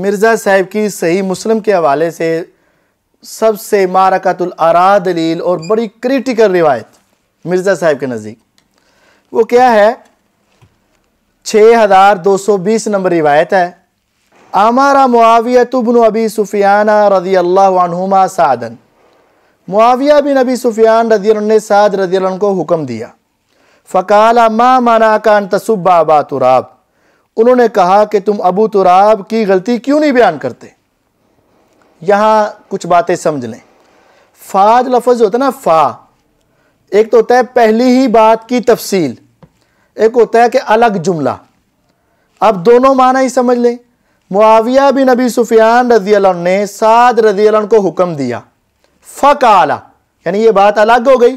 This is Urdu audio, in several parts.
مرزا صاحب کی صحیح مسلم کے حوالے سے سب سے مارکت العرا دلیل اور بڑی کریٹیکل روایت مرزا صاحب کے نزدیک وہ کیا ہے چھ ہزار دو سو بیس نمبر روایت ہے آمارا معاویت ابن ابی سفیانہ رضی اللہ عنہما سعدن معاویہ بن ابی سفیان رضی اللہ نے سعد رضی اللہ عنہ کو حکم دیا فقالہ ماں منا کان تصبہ تراب انہوں نے کہا کہ تم ابو تراب کی غلطی کیوں نہیں بیان کرتے یہاں کچھ باتیں سمجھ لیں فاج لفظ ہوتا ہے نا فا ایک تو ہوتا ہے پہلی ہی بات کی تفصیل ایک ہوتا ہے کہ الگ جملہ اب دونوں معنی ہی سمجھ لیں معاویہ بن نبی سفیان رضی اللہ عنہ نے سعد رضی اللہ عنہ کو حکم دیا فقالا یعنی یہ بات الگ ہو گئی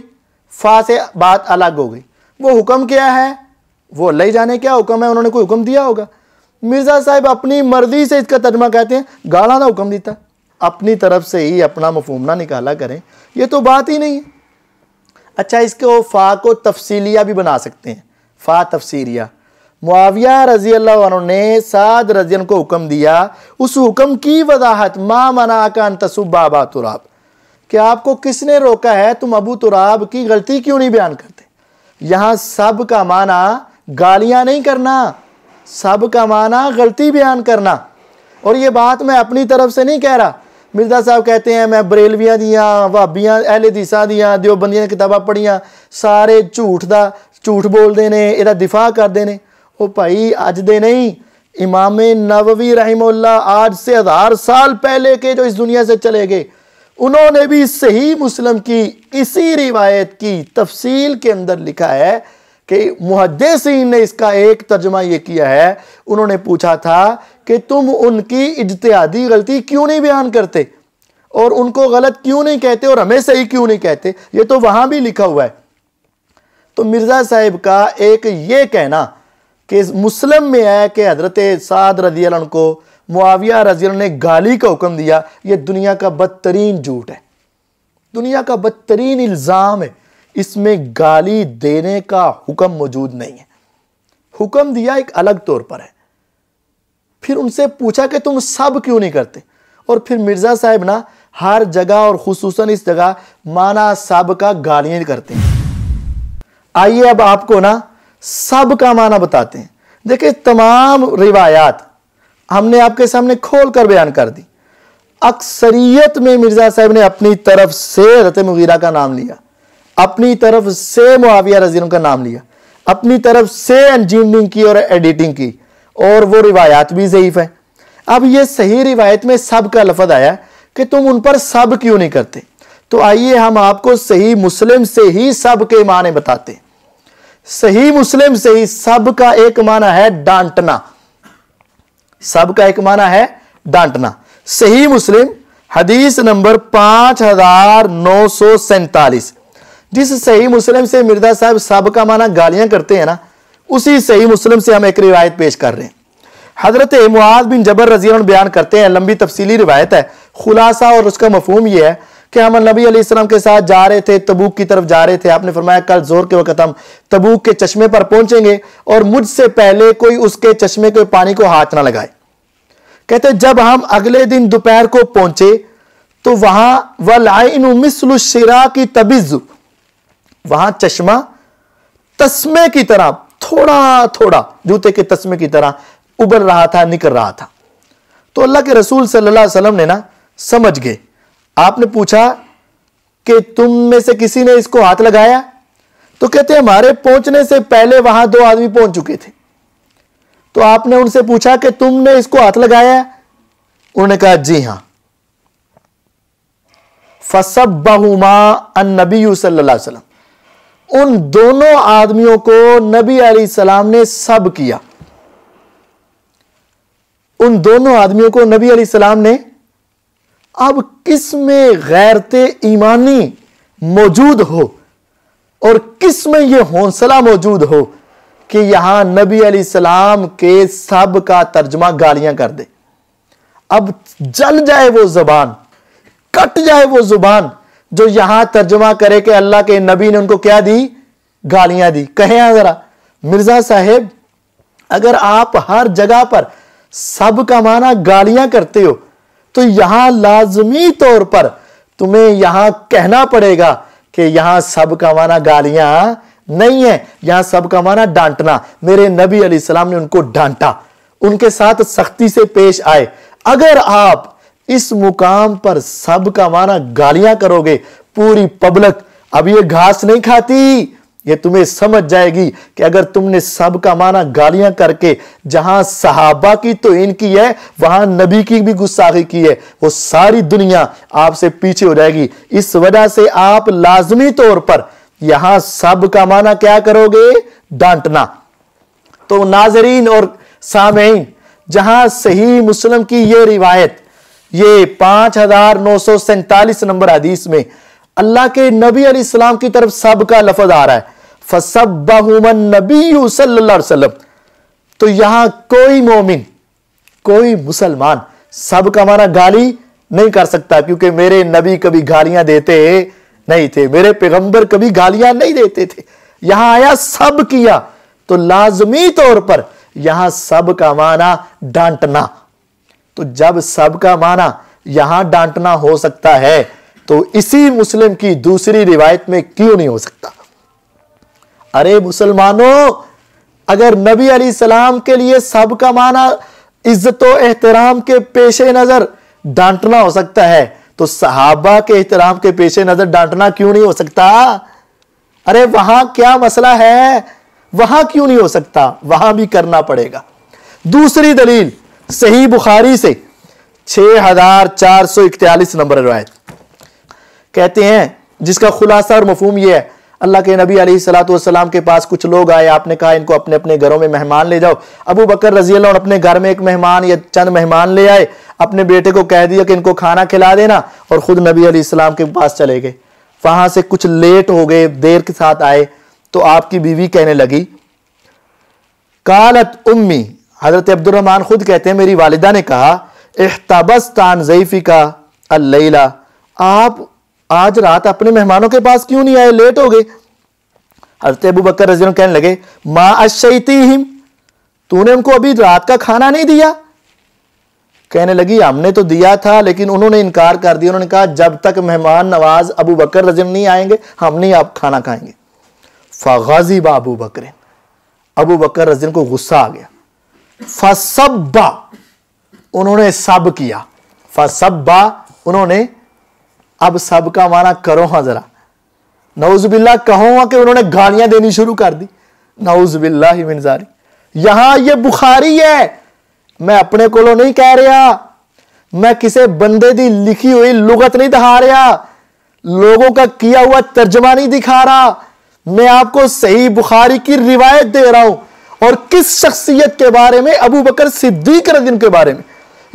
فا سے بات الگ ہو گئی وہ حکم کیا ہے وہ اللہ ہی جانے کیا حکم ہے انہوں نے کوئی حکم دیا ہوگا مرزا صاحب اپنی مرضی سے اس کا ترجمہ کہتے ہیں گالا نہ حکم دیتا اپنی طرف سے ہی اپنا مفہوم نہ نکالا کریں یہ تو بات ہی نہیں ہے اچھا اس کے فا کو تفصیلیہ بھی بنا سکتے ہیں فا تفصیلیہ معاویہ رضی اللہ عنہ نے سعد رضی عنہ کو حکم دیا اس حکم کی وضاحت ما منا بابا تراب کہ آپ کو کس نے روکا ہے تم ابو تراب کی غلطی کیوں نہیں بیان کرتے یہاں سب کا معنی گالیاں نہیں کرنا سب کمانا غلطی بیان کرنا اور یہ بات میں اپنی طرف سے نہیں کہہ رہا مرزا صاحب کہتے ہیں میں بریلویاں دیاں وابیاں اہل دیساں دیاں دیوبندیاں کتابہ کتاباں پڑھیاں سارے جھوٹ دا جھوٹ بول دینے یہ دفاع کر دینے وہ بھائی آج دے نہیں امام نووی رحمہ اللہ آج سے ہزار سال پہلے کے جو اس دنیا سے چلے گئے انہوں نے بھی صحیح مسلم کی اسی روایت کی تفصیل کے اندر لکھا ہے کہ محدثین نے اس کا ایک ترجمہ یہ کیا ہے انہوں نے پوچھا تھا کہ تم ان کی اجتہادی غلطی کیوں نہیں بیان کرتے اور ان کو غلط کیوں نہیں کہتے اور ہمیں صحیح کیوں نہیں کہتے یہ تو وہاں بھی لکھا ہوا ہے تو مرزا صاحب کا ایک یہ کہنا کہ مسلم میں آیا کہ حضرت سعد رضی اللہ عنہ کو معاویہ رضی اللہ عنہ نے گالی کا حکم دیا یہ دنیا کا بدترین جھوٹ ہے دنیا کا بدترین الزام ہے اس میں گالی دینے کا حکم موجود نہیں ہے حکم دیا ایک الگ طور پر ہے پھر ان سے پوچھا کہ تم سب کیوں نہیں کرتے اور پھر مرزا صاحب نا ہر جگہ اور خصوصاً اس جگہ مانا سب کا گالیاں کرتے ہیں آئیے اب آپ کو نا سب کا مانا بتاتے ہیں دیکھیں تمام روایات ہم نے آپ کے سامنے کھول کر بیان کر دی اکثریت میں مرزا صاحب نے اپنی طرف سے مغیرہ کا نام لیا اپنی طرف سے معاویہ عنہ کا نام لیا اپنی طرف سے انجینئرنگ کی اور ایڈیٹنگ کی اور وہ روایات بھی ضعیف ہیں اب یہ صحیح روایت میں سب کا لفظ آیا کہ تم ان پر سب کیوں نہیں کرتے تو آئیے ہم آپ کو صحیح مسلم سے ہی سب کے معنی بتاتے صحیح مسلم سے ہی سب کا ایک معنی ہے ڈانٹنا سب کا ایک معنی ہے ڈانٹنا صحیح مسلم حدیث نمبر پانچ ہزار نو سو سینتالیس جس صحیح مسلم سے مردہ صاحب سابقہ مانا گالیاں کرتے ہیں نا اسی صحیح مسلم سے ہم ایک روایت پیش کر رہے ہیں حضرت معاذ بن جبر رضی اللہ عنہ بیان کرتے ہیں لمبی تفصیلی روایت ہے خلاصہ اور اس کا مفہوم یہ ہے کہ ہم نبی علیہ السلام کے ساتھ جا رہے تھے تبوک کی طرف جا رہے تھے آپ نے فرمایا کل زور کے وقت ہم تبوک کے چشمے پر پہنچیں گے اور مجھ سے پہلے کوئی اس کے چشمے کے پانی کو ہاتھ نہ لگائے کہتے جب ہم اگلے دن دوپہر کو پہنچے تو وہاں وَلْعَيْنُ مِثْلُ سلشرا کی تبز وہاں چشمہ تسمے کی طرح تھوڑا تھوڑا جوتے کے تسمے کی طرح ابھر رہا تھا نکل رہا تھا تو اللہ کے رسول صلی اللہ علیہ وسلم نے نا سمجھ گئے آپ نے پوچھا کہ تم میں سے کسی نے اس کو ہاتھ لگایا تو کہتے ہیں ہمارے پہنچنے سے پہلے وہاں دو آدمی پہنچ چکے تھے تو آپ نے ان سے پوچھا کہ تم نے اس کو ہاتھ لگایا انہوں نے کہا جی ہاں صلی اللہ علیہ وسلم ان دونوں آدمیوں کو نبی علیہ السلام نے سب کیا ان دونوں آدمیوں کو نبی علیہ السلام نے اب کس میں غیرت ایمانی موجود ہو اور کس میں یہ حوصلہ موجود ہو کہ یہاں نبی علیہ السلام کے سب کا ترجمہ گالیاں کر دے اب جل جائے وہ زبان کٹ جائے وہ زبان جو یہاں ترجمہ کرے کہ اللہ کے نبی نے ان کو کیا دی گالیاں دی کہیں ذرا مرزا صاحب اگر آپ ہر جگہ پر سب کا معنی گالیاں کرتے ہو تو یہاں لازمی طور پر تمہیں یہاں کہنا پڑے گا کہ یہاں سب کا معنی گالیاں نہیں ہے یہاں سب کا معنی ڈانٹنا میرے نبی علیہ السلام نے ان کو ڈانٹا ان کے ساتھ سختی سے پیش آئے اگر آپ اس مقام پر سب کا معنی گالیاں کرو گے پوری پبلک اب یہ گھاس نہیں کھاتی یہ تمہیں سمجھ جائے گی کہ اگر تم نے سب کا مانا گالیاں کر کے جہاں صحابہ کی تو ان کی ہے وہاں نبی کی بھی گستاخی کی ہے وہ ساری دنیا آپ سے پیچھے ہو جائے گی اس وجہ سے آپ لازمی طور پر یہاں سب کا معنی کیا کرو گے ڈانٹنا تو ناظرین اور سامعین جہاں صحیح مسلم کی یہ روایت یہ پانچ ہزار نو سو سینتالیس نمبر حدیث میں اللہ کے نبی علیہ السلام کی طرف سب کا لفظ آ رہا ہے صلی اللہ علیہ وسلم تو یہاں کوئی مومن کوئی مسلمان سب کا مانا گالی نہیں کر سکتا کیونکہ میرے نبی کبھی گالیاں دیتے نہیں تھے میرے پیغمبر کبھی گالیاں نہیں دیتے تھے یہاں آیا سب کیا تو لازمی طور پر یہاں سب کا مانا ڈانٹنا تو جب سب کا معنی یہاں ڈانٹنا ہو سکتا ہے تو اسی مسلم کی دوسری روایت میں کیوں نہیں ہو سکتا ارے مسلمانوں اگر نبی علیہ السلام کے لیے سب کا معنی عزت و احترام کے پیش نظر ڈانٹنا ہو سکتا ہے تو صحابہ کے احترام کے پیش نظر ڈانٹنا کیوں نہیں ہو سکتا ارے وہاں کیا مسئلہ ہے وہاں کیوں نہیں ہو سکتا وہاں بھی کرنا پڑے گا دوسری دلیل صحیح بخاری سے چھ ہزار چار سو اکتالیس نمبر روایت کہتے ہیں جس کا خلاصہ اور مفہوم یہ ہے اللہ کے نبی علیہ السلاۃ والسلام کے پاس کچھ لوگ آئے آپ نے کہا ان کو اپنے اپنے گھروں میں مہمان لے جاؤ ابو بکر رضی اللہ عنہ اپنے گھر میں ایک مہمان یا چند مہمان لے آئے اپنے بیٹے کو کہہ دیا کہ ان کو کھانا کھلا دینا اور خود نبی علیہ السلام کے پاس چلے گئے وہاں سے کچھ لیٹ ہو گئے دیر کے ساتھ آئے تو آپ کی بیوی کہنے لگی کالت امی حضرت عبد الرحمن خود کہتے ہیں میری والدہ نے کہا احتبستان ضعیفی کا اللیلہ آپ آج رات اپنے مہمانوں کے پاس کیوں نہیں آئے لیٹ ہو گئے حضرت ابو بکر رضی اللہ کہنے لگے ما اشیتیہم تو نے ان کو ابھی رات کا کھانا نہیں دیا کہنے لگی ہم نے تو دیا تھا لیکن انہوں نے انکار کر دیا انہوں نے کہا جب تک مہمان نواز ابو بکر رضین نہیں آئیں گے ہم نہیں آپ کھانا کھائیں گے با ابو بکر ابو بکر رضیم کو غصہ آ گیا فسبا انہوں نے سب کیا فسبا انہوں نے اب سب کا معنی کرو ہاں ذرا نعوذ باللہ کہوں ہاں کہ انہوں نے گالیاں دینی شروع کر دی نعوذ باللہ ہی منظاری یہاں یہ بخاری ہے میں اپنے کولو نہیں کہہ رہا میں کسے بندے دی لکھی ہوئی لغت نہیں دہا رہا لوگوں کا کیا ہوا ترجمہ نہیں دکھا رہا میں آپ کو صحیح بخاری کی روایت دے رہا ہوں اور کس شخصیت کے بارے میں ابو بکر صدیق رضی ان کے بارے میں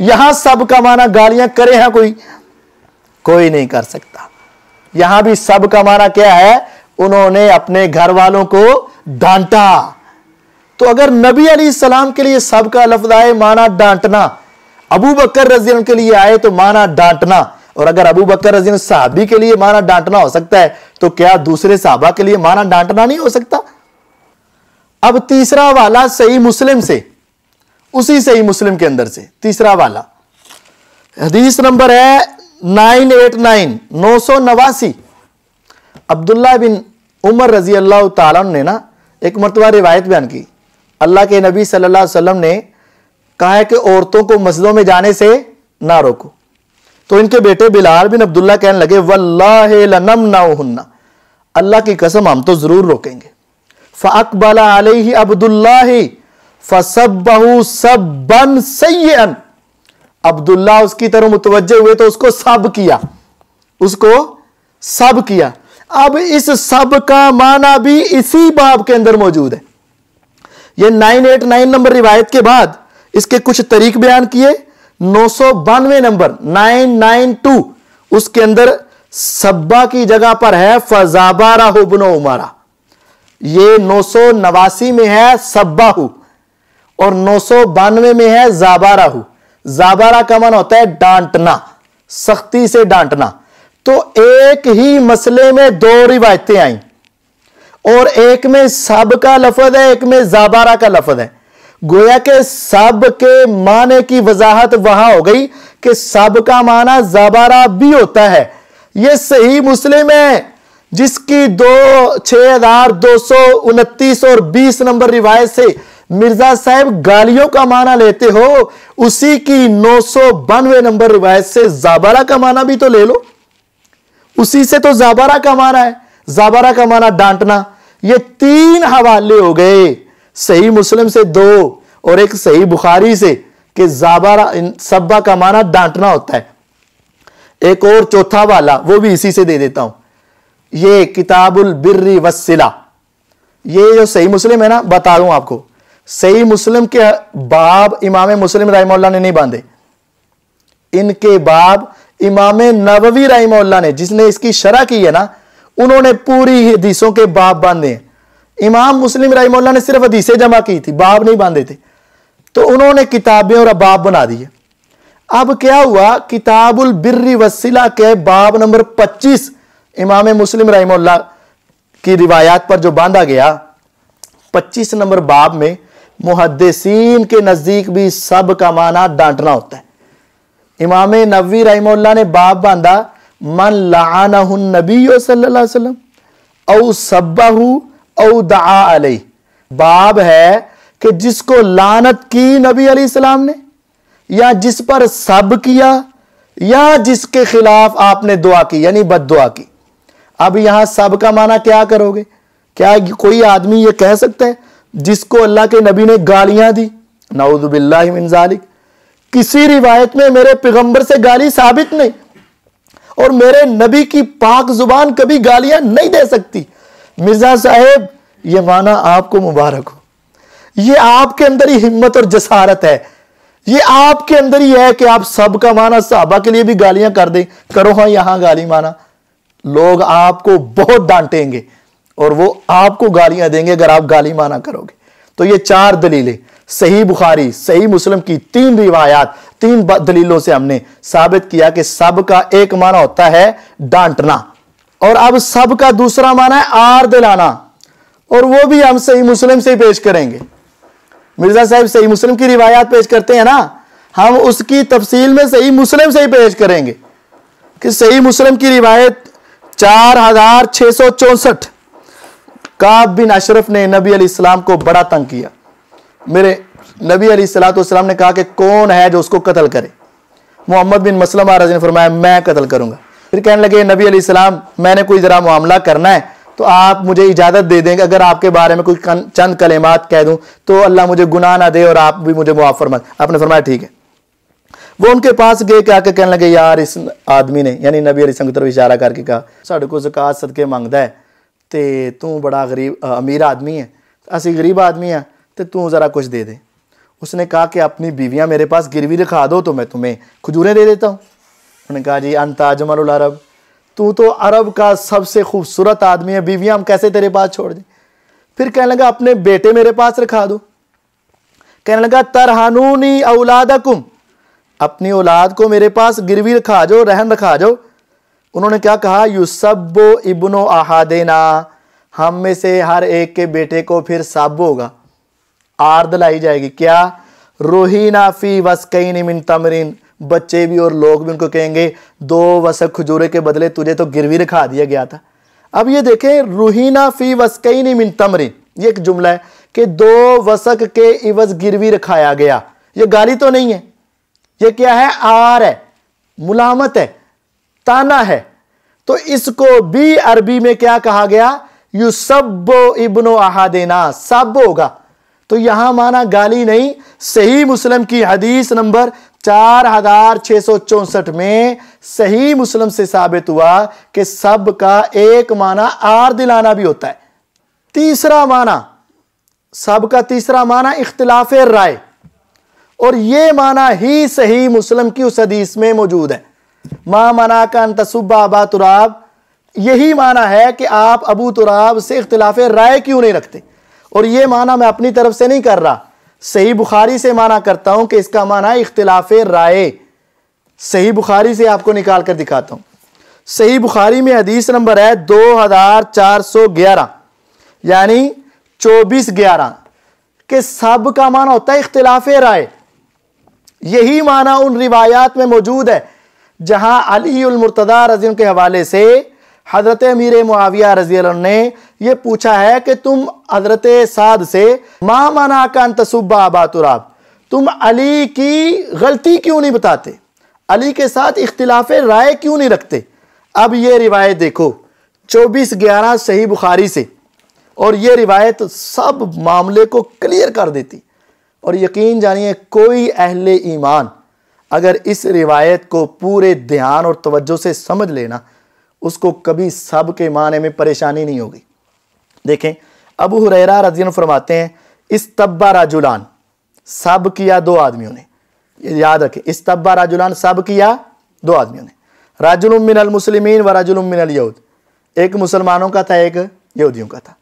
یہاں سب کا معنی گالیاں کرے ہیں کوئی کوئی نہیں کر سکتا یہاں بھی سب کا معنی کیا ہے انہوں نے اپنے گھر والوں کو ڈانٹا تو اگر نبی علیہ السلام کے لیے سب کا لفظ آئے معنی ڈانٹنا ابو بکر رضی اللہ کے لیے آئے تو معنی ڈانٹنا اور اگر ابو بکر رضی صحابی کے لیے معنی ڈانٹنا ہو سکتا ہے تو کیا دوسرے صحابہ کے لیے معنی ڈانٹنا نہیں ہو سکتا اب تیسرا والا صحیح مسلم سے اسی صحیح مسلم کے اندر سے تیسرا والا حدیث نمبر ہے نائن ایٹ نائن نو سو نواسی عبداللہ بن عمر رضی اللہ تعالیٰ نے نا ایک مرتبہ روایت بیان کی اللہ کے نبی صلی اللہ علیہ وسلم نے کہا ہے کہ عورتوں کو مسجدوں میں جانے سے نہ روکو تو ان کے بیٹے بلال بن عبداللہ کہنے لگے واللہ اللہ اللہ کی قسم ہم تو ضرور روکیں گے علیہ عبد اللہ فسب عبد اللہ اس کی طرح متوجہ ہوئے تو اس اس کو کو سب سب کیا کیا اب اس سب کا معنی بھی اسی باب کے اندر موجود ہے یہ نائن ایٹ نائن نمبر روایت کے بعد اس کے کچھ طریق بیان کیے نو سو بانوے نمبر نائن نائن ٹو اس کے اندر سبا کی جگہ پر ہے فزابا بنو عمارہ یہ نو سو نواسی میں ہے سباہو اور نو سو بانوے میں ہے زاباراہو زابارہ کا من ہوتا ہے ڈانٹنا سختی سے ڈانٹنا تو ایک ہی مسئلے میں دو روایتیں آئیں اور ایک میں سب کا لفظ ہے ایک میں زابارہ کا لفظ ہے گویا کہ سب کے معنی کی وضاحت وہاں ہو گئی کہ سب کا معنی زابارہ بھی ہوتا ہے یہ صحیح مسلم ہے جس کی دو چھ ہزار دو سو انتیس اور بیس نمبر روایت سے مرزا صاحب گالیوں کا معنی لیتے ہو اسی کی نو سو بانوے نمبر روایت سے زابارہ کا معنی بھی تو لے لو اسی سے تو زابارہ کا معنی ہے زابارہ کا معنی ڈانٹنا یہ تین حوالے ہو گئے صحیح مسلم سے دو اور ایک صحیح بخاری سے کہ زابارہ سبا کا معنی ڈانٹنا ہوتا ہے ایک اور چوتھا والا وہ بھی اسی سے دے دیتا ہوں یہ کتاب البر وسیلہ یہ جو صحیح مسلم ہے نا بتا دوں آپ کو صحیح مسلم کے باب امام مسلم رحمہ اللہ نے نہیں باندھے ان کے باب امام نووی رحمہ اللہ نے جس نے اس کی شرح کی ہے نا انہوں نے پوری حدیثوں کے باب باندھے ہیں امام مسلم رحمہ اللہ نے صرف حدیثیں جمع کی تھی باب نہیں باندھے تھے تو انہوں نے کتابیں اور باب بنا دیے اب کیا ہوا کتاب البر وسیلہ کے باب نمبر پچیس امام مسلم رحمہ اللہ کی روایات پر جو باندھا گیا پچیس نمبر باب میں محدثین کے نزدیک بھی سب کا معنی ڈانٹنا ہوتا ہے امام نبوی رحمہ اللہ نے باب باندھا من لعانہ النبی صلی اللہ علیہ وسلم او سبہو او دعا علیہ باب ہے کہ جس کو لانت کی نبی علیہ السلام نے یا جس پر سب کیا یا جس کے خلاف آپ نے دعا کی یعنی بد دعا کی اب یہاں سب کا معنی کیا کرو گے کیا کوئی آدمی یہ کہہ سکتے ہیں جس کو اللہ کے نبی نے گالیاں دی نعوذ باللہ من ذالک کسی روایت میں میرے پیغمبر سے گالی ثابت نہیں اور میرے نبی کی پاک زبان کبھی گالیاں نہیں دے سکتی مرزا صاحب یہ معنی آپ کو مبارک ہو یہ آپ کے اندر ہی ہمت اور جسارت ہے یہ آپ کے اندر ہی ہے کہ آپ سب کا معنی صحابہ کے لیے بھی گالیاں کر دیں کرو ہاں یہاں گالی معنی لوگ آپ کو بہت ڈانٹیں گے اور وہ آپ کو گالیاں دیں گے اگر آپ گالی مانا کرو گے تو یہ چار دلیلیں صحیح بخاری صحیح مسلم کی تین روایات تین دلیلوں سے ہم نے ثابت کیا کہ سب کا ایک معنی ہوتا ہے ڈانٹنا اور اب سب کا دوسرا معنی ہے آر دلانا اور وہ بھی ہم صحیح مسلم سے پیش کریں گے مرزا صاحب صحیح مسلم کی روایات پیش کرتے ہیں نا ہم اس کی تفصیل میں صحیح مسلم سے ہی پیش کریں گے کہ صحیح مسلم کی روایت چار ہزار چھ سو چونسٹھ بن اشرف نے نبی علیہ السلام کو بڑا تنگ کیا میرے نبی علیہ السلام نے کہا کہ کون ہے جو اس کو قتل کرے محمد بن مسلم اور نے فرمایا میں قتل کروں گا پھر کہنے لگے نبی علیہ السلام میں نے کوئی ذرا معاملہ کرنا ہے تو آپ مجھے اجازت دے دیں گے اگر آپ کے بارے میں کوئی چند کلمات کہہ دوں تو اللہ مجھے گناہ نہ دے اور آپ بھی مجھے معاف فرمائے آپ نے فرمایا ٹھیک ہے وہ ان کے پاس گئے کہ آ کے کہنے لگے یار اس آدمی نے یعنی نبی علیہ کی طرف اشارہ کر کے کہا ساڑھے کو زکاة صدقے مانگتا ہے تو بڑا غریب امیر آدمی ہے اسی غریب آدمی ہیں تو توں ذرا کچھ دے دے اس نے کہا کہ اپنی بیویاں میرے پاس گروی رکھا دو تو میں تمہیں کھجوریں دے دیتا ہوں انہوں نے کہا جی انتا جمل العرب تو تو عرب کا سب سے خوبصورت آدمی ہے بیویاں ہم کیسے تیرے پاس چھوڑ دیں پھر کہنے لگا اپنے بیٹے میرے پاس رکھا دو کہنے لگا ترہنونی اولادکم اپنی اولاد کو میرے پاس گروی رکھا جو رہن رکھا جو انہوں نے کیا کہا یوسب ابن و احادینا ہم میں سے ہر ایک کے بیٹے کو پھر سب ہوگا آرد لائی جائے گی کیا روحینا فی وسکین من تمرین بچے بھی اور لوگ بھی ان کو کہیں گے دو وسک کھجورے کے بدلے تجھے تو گروی رکھا دیا گیا تھا اب یہ دیکھیں روحینا فی وسکین من تمرین یہ ایک جملہ ہے کہ دو وسک کے عوض گروی رکھایا گیا یہ گالی تو نہیں ہے یہ کیا ہے آر ہے ملامت ہے تانا ہے تو اس کو بھی عربی میں کیا کہا گیا یو سب ابن و سب ہوگا تو یہاں مانا گالی نہیں صحیح مسلم کی حدیث نمبر چار ہزار چھ سو چونسٹھ میں صحیح مسلم سے ثابت ہوا کہ سب کا ایک معنی آر دلانا بھی ہوتا ہے تیسرا معنی سب کا تیسرا معنی اختلاف رائے اور یہ معنی ہی صحیح مسلم کی اس حدیث میں موجود ہے ماں منا کا انتصبہ ابا تراب یہی معنی ہے کہ آپ ابو تراب سے اختلاف رائے کیوں نہیں رکھتے اور یہ معنی میں اپنی طرف سے نہیں کر رہا صحیح بخاری سے معنی کرتا ہوں کہ اس کا معنی اختلاف رائے صحیح بخاری سے آپ کو نکال کر دکھاتا ہوں صحیح بخاری میں حدیث نمبر ہے دو ہزار چار سو گیارہ یعنی چوبیس گیارہ کہ سب کا معنی ہوتا ہے اختلاف رائے یہی معنی ان روایات میں موجود ہے جہاں علی المرتضی رضی اللہ کے حوالے سے حضرت امیر معاویہ رضی اللہ عنہ نے یہ پوچھا ہے کہ تم حضرت سعد سے ما مانا کا انتصبہ آبات راب تم علی کی غلطی کیوں نہیں بتاتے علی کے ساتھ اختلاف رائے کیوں نہیں رکھتے اب یہ روایت دیکھو چوبیس گیارہ صحیح بخاری سے اور یہ روایت سب معاملے کو کلیئر کر دیتی اور یقین جانیے کوئی اہل ایمان اگر اس روایت کو پورے دھیان اور توجہ سے سمجھ لینا اس کو کبھی سب کے معنی میں پریشانی نہیں ہوگی دیکھیں ابو حریرہ رضی اللہ فرماتے ہیں استبا راجلان سب کیا دو آدمیوں نے یاد رکھیں استبا راجلان سب کیا دو آدمیوں نے راجل من المسلمین و راجل من الیہود ایک مسلمانوں کا تھا ایک یہودیوں کا تھا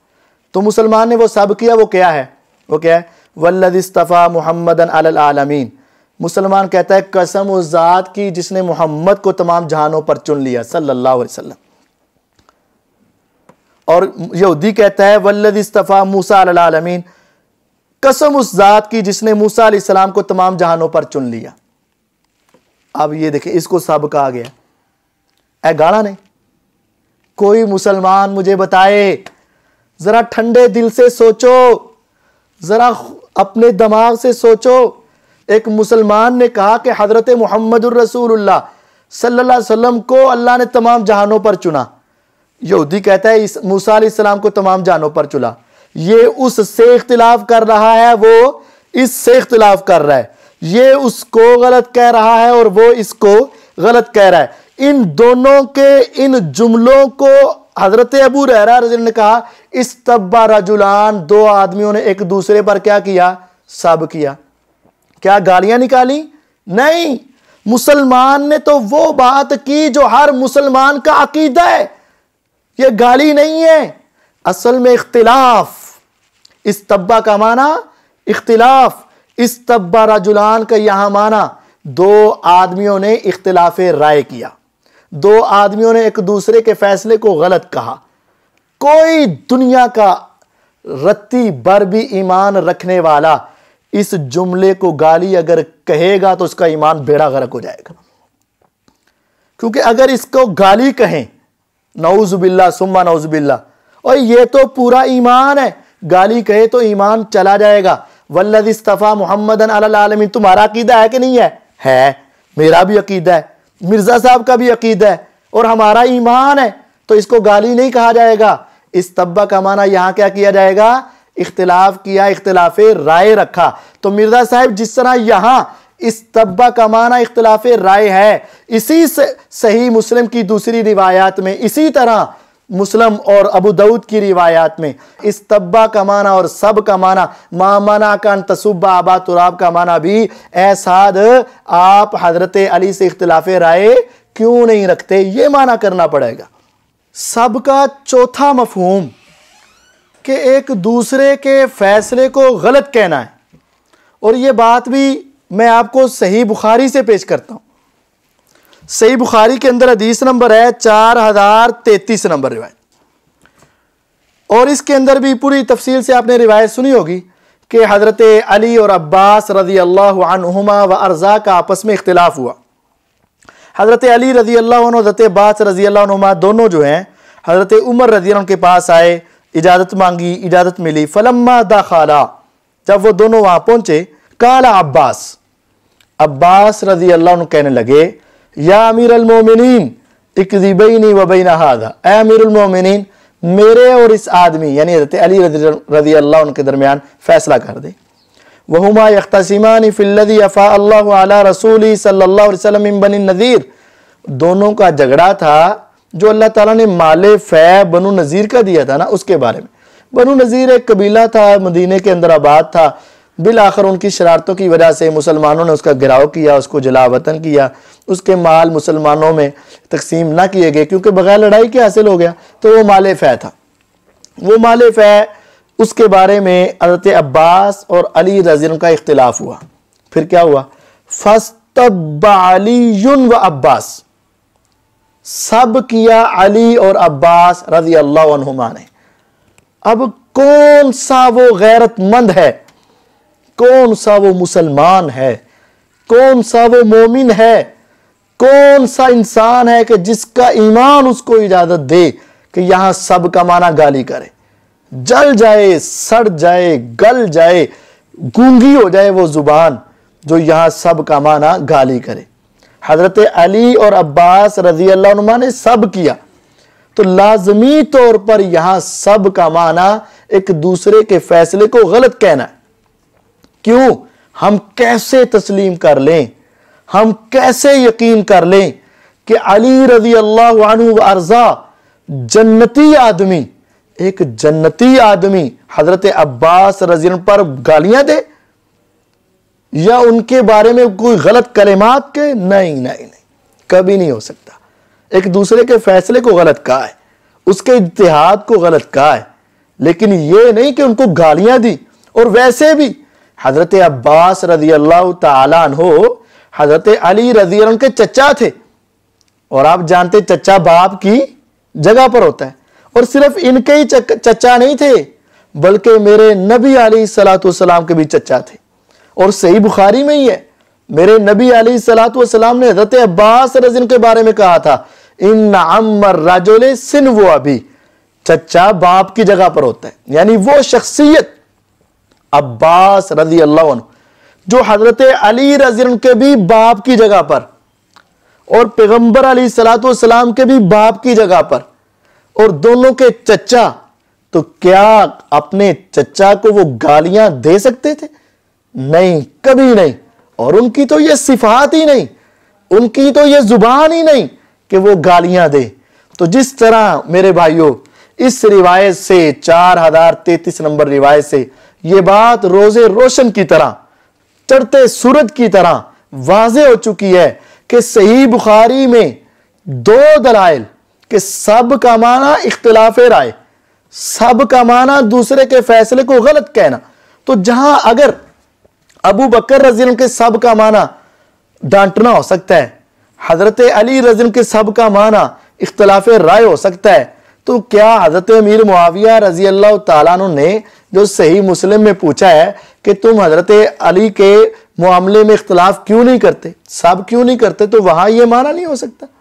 تو مسلمان نے وہ سب کیا وہ کیا ہے وہ کیا ہے ولد استفاع محمد العالمین مسلمان کہتا ہے قسم و ذات کی جس نے محمد کو تمام جہانوں پر چن لیا صلی اللہ علیہ وسلم اور یہودی کہتا ہے ولد استفاع العالمین قسم اس ذات کی جس نے موسیٰ علیہ السلام کو تمام جہانوں پر چن لیا اب یہ دیکھیں اس کو سب کہا گیا اے گاڑا نہیں کوئی مسلمان مجھے بتائے ذرا ٹھنڈے دل سے سوچو ذرا اپنے دماغ سے سوچو ایک مسلمان نے کہا کہ حضرت محمد الرسول اللہ صلی اللہ علیہ وسلم کو اللہ نے تمام جہانوں پر چنا یہودی کہتا ہے موسیٰ علیہ السلام کو تمام جہانوں پر چنا یہ اس سے اختلاف کر رہا ہے وہ اس سے اختلاف کر رہا ہے یہ اس کو غلط کہہ رہا ہے اور وہ اس کو غلط کہہ رہا ہے ان دونوں کے ان جملوں کو حضرت ابو رضی اللہ نے کہا اس طبا رجلان دو آدمیوں نے ایک دوسرے پر کیا کیا سب کیا کیا گالیاں نکالی نہیں مسلمان نے تو وہ بات کی جو ہر مسلمان کا عقیدہ ہے یہ گالی نہیں ہے اصل میں اختلاف اس طبا کا معنی اختلاف اس طبا رجلان کا یہاں معنی دو آدمیوں نے اختلاف رائے کیا دو آدمیوں نے ایک دوسرے کے فیصلے کو غلط کہا کوئی دنیا کا رتی بر بھی ایمان رکھنے والا اس جملے کو گالی اگر کہے گا تو اس کا ایمان بیڑا غرق ہو جائے گا کیونکہ اگر اس کو گالی کہیں نعوذ باللہ سما نعوذ باللہ اور یہ تو پورا ایمان ہے گالی کہے تو ایمان چلا جائے گا ولد استفا محمد العالمین تمہارا عقیدہ ہے کہ نہیں ہے ہے میرا بھی عقیدہ ہے مرزا صاحب کا بھی عقید ہے اور ہمارا ایمان ہے تو اس کو گالی نہیں کہا جائے گا اس طبع کا معنی یہاں کیا کیا جائے گا اختلاف کیا اختلاف رائے رکھا تو مرزا صاحب جس طرح یہاں اس طبع کا معنی اختلاف رائے ہے اسی سے صحیح مسلم کی دوسری روایات میں اسی طرح مسلم اور ابو دعوت کی روایات میں اس کا معنی اور سب کا معنی ما مانا کان تصبہ آبا کا معنی بھی اے ساد آپ حضرت علی سے اختلاف رائے کیوں نہیں رکھتے یہ معنی کرنا پڑے گا سب کا چوتھا مفہوم کہ ایک دوسرے کے فیصلے کو غلط کہنا ہے اور یہ بات بھی میں آپ کو صحیح بخاری سے پیش کرتا ہوں صحیح بخاری کے اندر حدیث نمبر ہے چار ہزار تینتیس نمبر روایت اور اس کے اندر بھی پوری تفصیل سے آپ نے روایت سنی ہوگی کہ حضرت علی اور عباس رضی اللہ عنہما و ارزا کا آپس میں اختلاف ہوا حضرت علی رضی اللہ عنہ حضرت عباس رضی اللہ عنہما دونوں جو ہیں حضرت عمر رضی اللہ عنہ کے پاس آئے اجازت مانگی اجازت ملی فلما دا جب وہ دونوں وہاں پہنچے کالا عباس عباس رضی اللہ عنہ کہنے لگے یا امیر المومنین اقضی بینی و بین حاضہ اے امیر المومنین میرے اور اس آدمی یعنی حضرت علی رضی اللہ عنہ کے درمیان فیصلہ کر دے وہما یختصمان فی الذی افاء اللہ علی رسولی صلی اللہ علیہ وسلم من بنی نذیر دونوں کا جگڑا تھا جو اللہ تعالیٰ نے مال فی بنو نذیر کا دیا تھا نا اس کے بارے میں بنو نذیر ایک قبیلہ تھا مدینہ کے اندر آباد تھا بالآخر ان کی شرارتوں کی وجہ سے مسلمانوں نے اس کا گراؤ کیا اس کو جلا وطن کیا اس کے مال مسلمانوں میں تقسیم نہ کیے گئے کیونکہ بغیر لڑائی کے حاصل ہو گیا تو وہ مال فہ تھا وہ مال فہ اس کے بارے میں عضرت عباس اور علی رضی اللہ کا اختلاف ہوا پھر کیا ہوا علی و عباس سب کیا علی اور عباس رضی اللہ عنہما نے اب کون سا وہ غیرت مند ہے کون سا وہ مسلمان ہے کون سا وہ مومن ہے کون سا انسان ہے کہ جس کا ایمان اس کو اجازت دے کہ یہاں سب کا معنی گالی کرے جل جائے سڑ جائے گل جائے گونگی ہو جائے وہ زبان جو یہاں سب کا معنی گالی کرے حضرت علی اور عباس رضی اللہ عنہ نے سب کیا تو لازمی طور پر یہاں سب کا معنی ایک دوسرے کے فیصلے کو غلط کہنا ہے کیوں ہم کیسے تسلیم کر لیں ہم کیسے یقین کر لیں کہ علی رضی اللہ عنہ جنتی آدمی ایک جنتی آدمی حضرت عباس رضی اللہ پر گالیاں دے یا ان کے بارے میں کوئی غلط کلمات کے نہیں نہیں نہیں کبھی نہیں ہو سکتا ایک دوسرے کے فیصلے کو غلط کہا ہے اس کے اتحاد کو غلط کہا ہے لیکن یہ نہیں کہ ان کو گالیاں دی اور ویسے بھی حضرت عباس رضی اللہ تعالیٰ عنہ حضرت علی رضی اللہ عنہ کے چچا تھے اور آپ جانتے چچا باپ کی جگہ پر ہوتا ہے اور صرف ان کے ہی چچا نہیں تھے بلکہ میرے نبی علی سلاۃ والسلام کے بھی چچا تھے اور صحیح بخاری میں ہی ہے میرے نبی علی سلاۃ والسلام نے حضرت عباس رضی عنہ کے بارے میں کہا تھا انجولہ چچا باپ کی جگہ پر ہوتا ہے یعنی وہ شخصیت عباس رضی اللہ عنہ جو حضرت علی رضی اللہ عنہ کے بھی باپ کی جگہ پر اور پیغمبر علی علیہ السلام کے بھی باپ کی جگہ پر اور دونوں کے چچا تو کیا اپنے چچا کو وہ گالیاں دے سکتے تھے نہیں کبھی نہیں اور ان کی تو یہ صفات ہی نہیں ان کی تو یہ زبان ہی نہیں کہ وہ گالیاں دے تو جس طرح میرے بھائیو اس روایت سے چار ہزار تیتیس نمبر روایت سے یہ بات روزے روشن کی طرح چڑھتے سورت کی طرح واضح ہو چکی ہے کہ صحیح بخاری میں دو دلائل کہ سب کا معنی اختلاف رائے سب کا معنی دوسرے کے فیصلے کو غلط کہنا تو جہاں اگر ابو بکر رضی اللہ کے سب کا معنی ڈانٹنا ہو سکتا ہے حضرت علی رضی اللہ کے سب کا معنی اختلاف رائے ہو سکتا ہے تو کیا حضرت امیر معاویہ رضی اللہ تعالیٰ نے جو صحیح مسلم میں پوچھا ہے کہ تم حضرت علی کے معاملے میں اختلاف کیوں نہیں کرتے سب کیوں نہیں کرتے تو وہاں یہ معنی نہیں ہو سکتا